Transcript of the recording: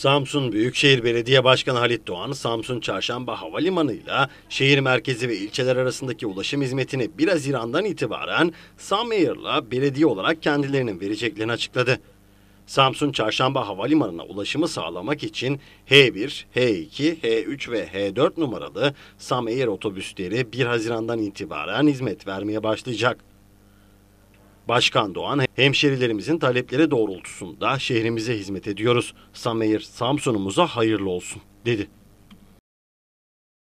Samsun Büyükşehir Belediye Başkanı Halit Doğan, Samsun Çarşamba Havalimanı ile şehir merkezi ve ilçeler arasındaki ulaşım hizmetini 1 Haziran'dan itibaren Samayr'la belediye olarak kendilerinin vereceklerini açıkladı. Samsun Çarşamba Havalimanı'na ulaşımı sağlamak için H1, H2, H3 ve H4 numaralı Sam otobüsleri 1 Haziran'dan itibaren hizmet vermeye başlayacak. Başkan Doğan hemşerilerimizin talepleri doğrultusunda şehrimize hizmet ediyoruz. Sameyir Samsun'umuza hayırlı olsun dedi.